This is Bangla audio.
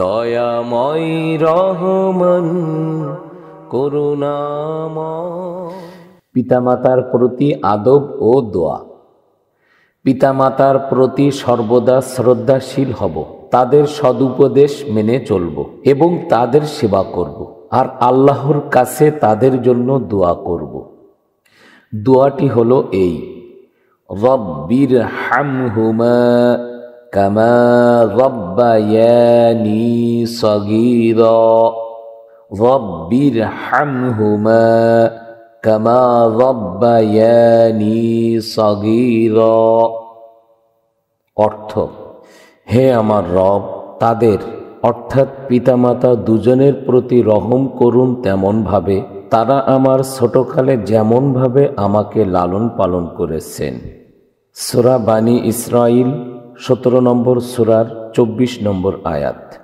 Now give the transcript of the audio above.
দয়াময় রহমান পিতা পিতামাতার প্রতি আদব ও দোয়া পিতামাতার প্রতি সর্বদা শ্রদ্ধাশীল হব তাদের সদুপদেশ মেনে চলব এবং তাদের সেবা করব আর আল্লাহর কাছে তাদের জন্য দোয়া করব দোয়াটি হলো এই রব্বির হামহুমা كما ربياني صغيرا رب ارحمهما كما ربياني صغيرا অর্থ হে আমার রব তাদের অর্থাৎ পিতামাতা দুজনের প্রতি রহম করুন তেমনভাবে তারা আমার ছোটকালে যেমনভাবে আমাকে লালন পালন করেছেন সোরা বাণী ইসরায়েল সতেরো নম্বর সুরার চব্বিশ নম্বর আয়াত